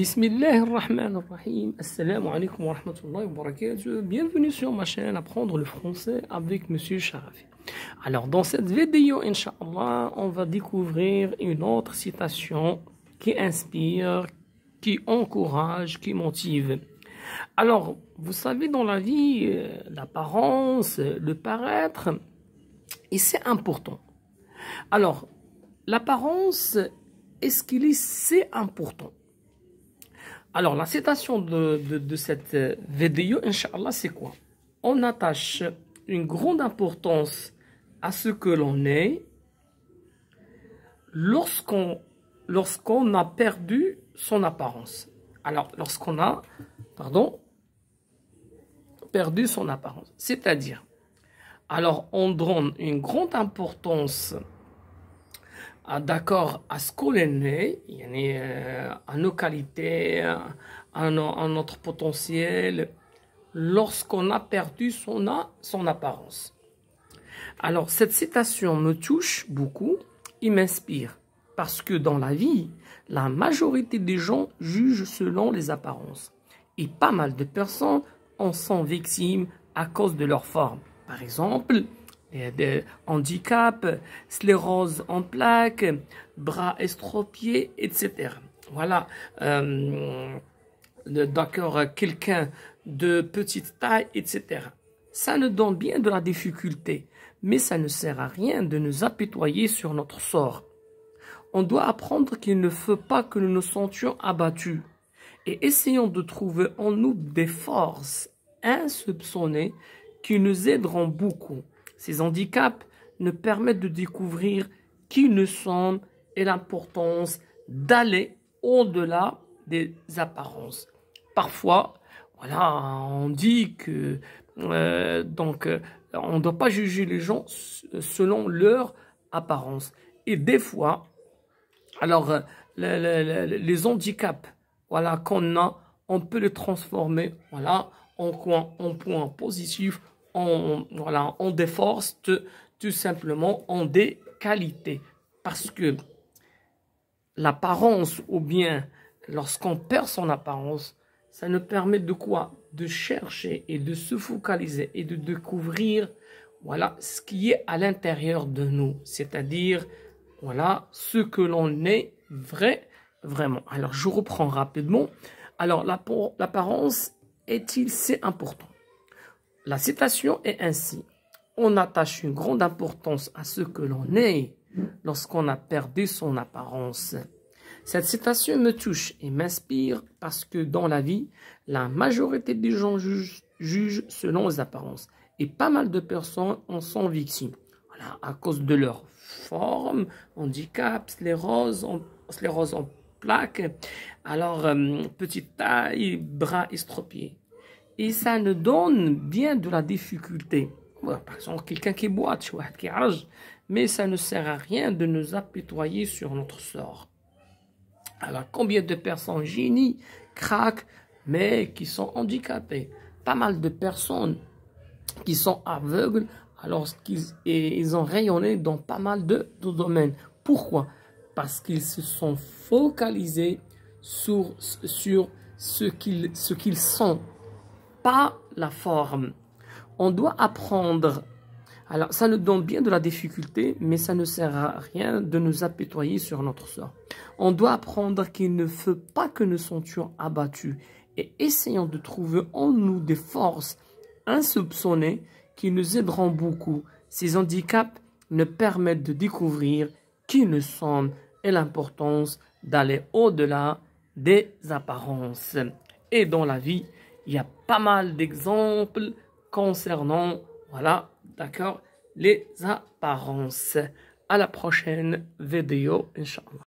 wa Bienvenue sur ma chaîne Apprendre le français avec Monsieur Sharafi Alors dans cette vidéo, Inch'Allah, on va découvrir une autre citation qui inspire, qui encourage, qui motive Alors, vous savez dans la vie, euh, l'apparence, le paraître, et c'est important Alors, l'apparence, est-ce qu'il est c'est important alors, la citation de, cette euh, vidéo, Inch'Allah, c'est quoi On attache une grande importance à ce que l'on est lorsqu'on lorsqu'on a perdu son apparence. Alors, lorsqu'on a, pardon, perdu son apparence. C'est-à-dire, alors on donne une grande importance ah, d'accord à ce qu'on est, à euh, nos qualités, à, euh, notre potentiel, lorsqu'on a perdu son, son apparence. Alors, cette citation me touche beaucoup, il m'inspire, parce que dans la vie, la majorité des gens jugent selon les apparences. Et pas mal de personnes en sont victimes à cause de leur forme. Par exemple, des handicaps, sclérose en plaques, bras estropiés, etc. Voilà. Euh, d'accord, quelqu'un de petite taille, etc. Ça nous donne bien de la difficulté, mais ça ne sert à rien de nous apitoyer sur notre sort. On doit apprendre qu'il ne faut pas que nous nous sentions abattus et essayons de trouver en nous des forces insoupçonnées qui nous aideront beaucoup. Ces handicaps ne permettent de découvrir qui nous sommes et l'importance d'aller au-delà des apparences. Parfois, voilà, on dit que euh, donc euh, on ne doit pas juger les gens selon leur apparence. Et des fois, alors euh, les, handicaps, voilà qu'on a, on peut les transformer, voilà, en, en point positif on voilà, on des tout simplement en des qualités. Parce que l'apparence ou bien lorsqu'on perd son apparence, ça nous permet de quoi De chercher et de se focaliser et de découvrir voilà ce qui est à l'intérieur de nous, c'est-à-dire voilà ce que l'on est vrai vraiment. Alors je reprends rapidement. Alors l'apparence est-il si important la citation est ainsi. On attache une grande importance à ce que l'on est lorsqu'on a perdu son apparence. Cette citation me touche et m'inspire parce que dans la vie, la majorité des gens jugent, selon les apparences et pas mal de personnes en sont victimes. à cause de leur forme, handicap, sclérose, roses en plaques, alors euh, petite taille, bras estropiés. Et ça nous donne bien de la difficulté. Par exemple, quelqu'un qui boit, qui rage, mais ça ne sert à rien de nous apitoyer sur notre sort. Alors, combien de personnes génies craquent, mais qui sont handicapées Pas mal de personnes qui sont aveugles alors qu'ils ils ont rayonné dans pas mal de, domaines. Pourquoi Parce qu'ils se sont focalisés sur, sur ce qu'ils sont pas la forme. On doit apprendre. Alors, ça nous donne bien de la difficulté, mais ça ne sert à rien de nous apitoyer sur notre sort. On doit apprendre qu'il ne faut pas que nous sentions abattus et essayons de trouver en nous des forces insoupçonnées qui nous aideront beaucoup. Ces handicaps nous permettent de découvrir qui nous sommes et l'importance d'aller au-delà des apparences. Et dans la vie, il y a pas mal d'exemples concernant, voilà, d'accord, les apparences. À la prochaine vidéo, Inch'Allah.